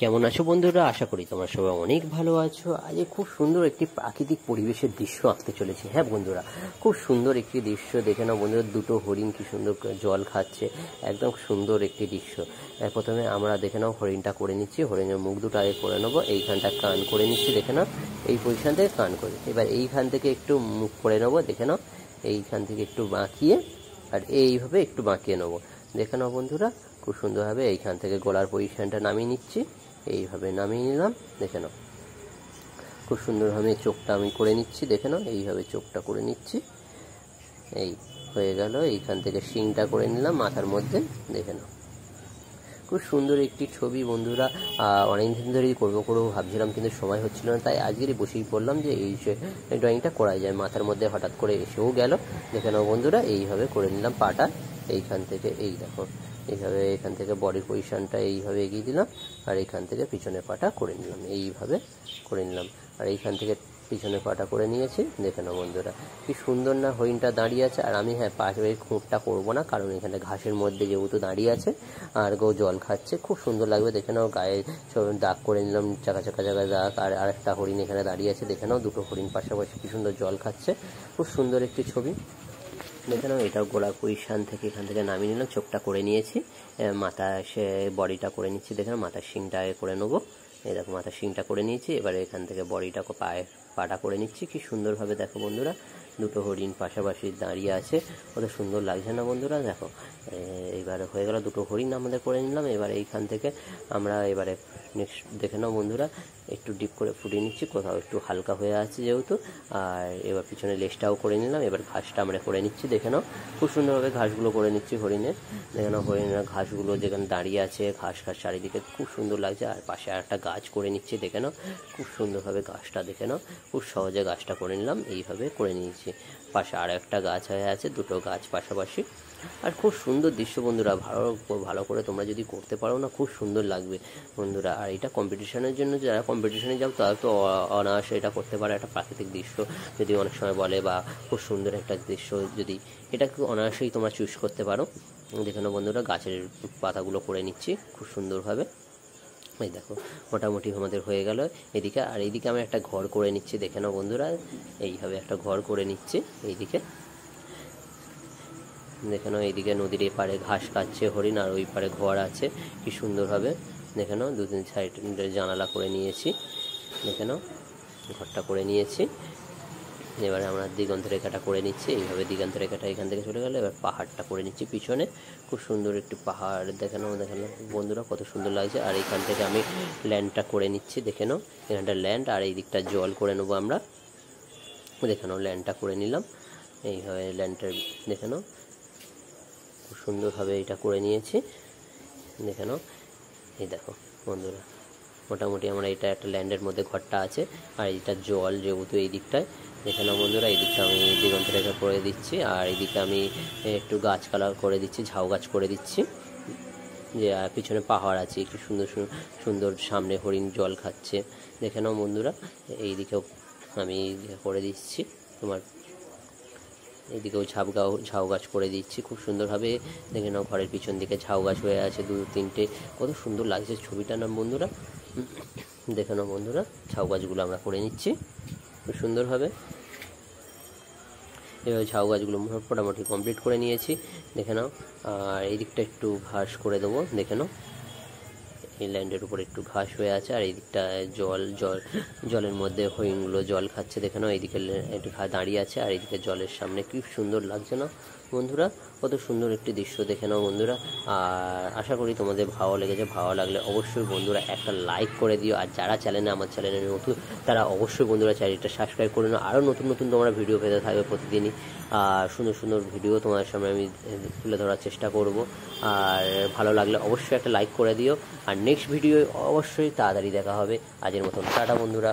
কেমন আছো বন্ধুরা আশা করি তোমরা সবাই অনেক ভালো আছো আজ খুব সুন্দর একটি প্রাকৃতিক পরিবেশের দৃশ্য আঁকতে চলেছি হ্যাঁ বন্ধুরা খুব সুন্দর একটি দৃশ্য দেখে নাও বন্ধুরা দুটো হরিণ কি সুন্দর জল খাচ্ছে একদম সুন্দর একটি দৃশ্য প্রথমে আমরা দেখে নাও হরিণটা করে নিচ্ছি হরিণের মুখ দুটো আগে করে নেবো এইখানটা কান করে নিচ্ছি দেখে নাও এই পজিশান থেকে কান করে এবার এইখান থেকে একটু মুখ করে নেবো দেখে নাও এইখান থেকে একটু বাঁকিয়ে আর এইভাবে একটু বাঁকিয়ে নেবো দেখে নাও বন্ধুরা খুব সুন্দরভাবে এইখান থেকে গলার পজিশানটা নামিয়ে নিচ্ছি এইভাবে নামিয়ে নিলাম দেখে নাও খুব সুন্দরভাবে চোখটা আমি করে নিচ্ছি দেখে নাও এইভাবে চোখটা করে নিচ্ছি এই হয়ে গেল এইখান থেকে শিংটা করে নিলাম মাথার মধ্যে দেখে নাও খুব সুন্দর একটি ছবি বন্ধুরা অনেকদিন ধরেই করবো করবো ভাবছিলাম কিন্তু সময় হচ্ছিল না তাই আজকেরই বসেই পড়লাম যে এই ড্রয়িংটা করা যায় মাথার মধ্যে হঠাৎ করে এসেও গেল দেখে নাও বন্ধুরা এইভাবে করে নিলাম পাটা এইখান থেকে এই দেখো এইভাবে এখান থেকে বডির পজিশানটা এইভাবে এগিয়ে দিলাম আর এখান থেকে পিছনে পাটা করে নিলাম এইভাবে করে নিলাম আর এইখান থেকে পিছনে পাটা করে নিয়েছি দেখে নাও বন্ধুরা কি সুন্দর না হরিণটা দাঁড়িয়ে আছে আর আমি হ্যাঁ পাশের খুঁটটা করবো না কারণ এখানে ঘাসের মধ্যে যেহেতু দাঁড়িয়ে আছে আর গো জল খাচ্ছে খুব সুন্দর লাগবে দেখে নাও গায়ে দাগ করে নিলাম চাকা চাকা চাকা দাগ আর আরেকটা হরিণ এখানে দাঁড়িয়ে আছে দেখে নাও দুটো হরিণ পাশাপাশি কি সুন্দর জল খাচ্ছে খুব সুন্দর একটি ছবি মেশানো এটাও গোলাপ শান থেকে এখান থেকে নামিয়ে নিলাম চোখটা করে নিয়েছি মাথা সে বডিটা করে নিচ্ছি দেখে মাথার শিংটা করে নেবো এই দেখো মাথার শিংটা করে নিয়েছি এবারে এখান থেকে বডিটা পায়ে পাটা করে নিচ্ছি কি সুন্দরভাবে দেখো বন্ধুরা দুটো হরিণ পাশাপাশি দাঁড়িয়ে আছে কত সুন্দর লাগছে না বন্ধুরা দেখো এইবারে হয়ে গেল দুটো হরিণ আমাদের করে নিলাম এবার এইখান থেকে আমরা এবারে নেক্সট দেখে নাও বন্ধুরা একটু ডিপ করে ফুটিয়ে নিচ্ছি কোথাও একটু হালকা হয়ে আছে যেহেতু আর এবার পিছনে লেসটাও করে নিলাম এবার ঘাসটা আমরা করে নিচ্ছি দেখে নাও খুব সুন্দরভাবে ঘাসগুলো করে নিচ্ছি হরিণের দেখে নাও হরিণের ঘাসগুলো যেখানে দাঁড়িয়ে আছে ঘাস ঘাস চারিদিকে খুব সুন্দর লাগছে আর পাশে আর একটা গাছ করে নিচ্ছি দেখে নাও খুব সুন্দরভাবে গাছটা দেখে নাও খুব সহজে গাছটা করে নিলাম এইভাবে করে নিয়েছি রয়েছে পাশে আরও একটা গাছ হয়ে আছে দুটো গাছ পাশাপাশি আর খুব সুন্দর দৃশ্য বন্ধুরা ভালো ভালো করে তোমরা যদি করতে পারো না খুব সুন্দর লাগবে বন্ধুরা আর এটা কম্পিটিশনের জন্য যারা কম্পিটিশনে যাও তারা তো অনায়াসে এটা করতে পারে একটা প্রাকৃতিক দৃশ্য যদি অনেক সময় বলে বা খুব সুন্দর একটা দৃশ্য যদি এটা অনায়াসেই তোমরা চুজ করতে পারো দেখে বন্ধুরা গাছের পাতাগুলো করে নিচ্ছি খুব সুন্দরভাবে এই দেখো মোটামুটি আমাদের হয়ে গেল এদিকে আর এইদিকে আমি একটা ঘর করে নিচ্ছি দেখে নাও বন্ধুরা এইভাবে একটা ঘর করে নিচ্ছি এইদিকে দেখে নাও এইদিকে নদীর এপারে ঘাস কাটছে হরিণ আর ওই পারে ঘর আছে কি সুন্দরভাবে দেখে নাও দুদিন সাইড জানালা করে নিয়েছি দেখে নাও ঘরটা করে নিয়েছি এবারে আমরা দিগন্ত রেখাটা করে নিচ্ছি এইভাবে দিগন্ত রেখাটা এখান থেকে চলে গেলো এবার পাহাড়টা করে নিচ্ছি পিছনে খুব সুন্দর একটি পাহাড় দেখানো দেখেন বন্ধুরা কত সুন্দর লাগছে আর এইখান থেকে আমি ল্যান্ডটা করে নিচ্ছি দেখে নাও এখানটা ল্যান্ড আর এই দিকটা জল করে নেবো আমরা দেখে নাও ল্যান্ডটা করে নিলাম এইভাবে ল্যান্ডটা দেখে নাও খুব সুন্দরভাবে এটা করে নিয়েছি দেখে নাও এই দেখো বন্ধুরা মোটামুটি আমরা এটা একটা ল্যান্ডের মধ্যে ঘরটা আছে আর এটা জল যেহেতু এই দিকটায় এখানে বন্ধুরা বন্ধুরা দিকটা আমি দিগন্ত রেখা করে দিচ্ছি আর এদিকে আমি একটু গাছ কালার করে দিচ্ছি ঝাউ গাছ করে দিচ্ছি যে পিছনে পাহাড় আছে একটু সুন্দর সুন্দর সামনে হরিণ জল খাচ্ছে দেখে নাও বন্ধুরা এইদিকেও আমি ইয়ে করে দিচ্ছি তোমার এদিকেও ঝাপগাও ঝাউ গাছ করে দিচ্ছি খুব সুন্দরভাবে দেখে নাও ঘরের পিছন দিকে ঝাউ গাছ হয়ে আছে দু তিনটে কত সুন্দর লাগছে ছবিটা নাম বন্ধুরা দেখে নাও বন্ধুরা ঝাউ গাছগুলো আমরা করে নিচ্ছি খুব সুন্দরভাবে এভাবে ঝাউ গাছগুলো মোটামুটি কমপ্লিট করে নিয়েছি দেখে নাও আর এই দিকটা একটু ভাস করে দেবো দেখে নাও ল্যান্ডের উপর একটু ঘাস হয়ে আছে আর এই দিকটা জল জল জলের মধ্যে হরিণগুলো জল খাচ্ছে দেখে নাও এইদিকে একটু দাঁড়িয়ে আছে আর এইদিকে জলের সামনে কি সুন্দর লাগছে না বন্ধুরা কত সুন্দর একটি দৃশ্য দেখে নাও বন্ধুরা আর আশা করি তোমাদের ভালো লেগেছে ভালো লাগলে অবশ্যই বন্ধুরা একটা লাইক করে দিও আর যারা চ্যানেলে আমার চ্যানেলে নতুন তারা অবশ্যই বন্ধুরা চ্যানেলটা সাবস্ক্রাইব করে নাও আরও নতুন নতুন তোমরা ভিডিও পেতে থাকবে প্রতিদিনই আর সুন্দর সুন্দর ভিডিও তোমাদের সামনে আমি তুলে ধরার চেষ্টা করব আর ভালো লাগলে অবশ্যই একটা লাইক করে দিও আর নেক্সট ভিডিও অবশ্যই তাড়াতাড়ি দেখা হবে আজের মতন টাটা বন্ধুরা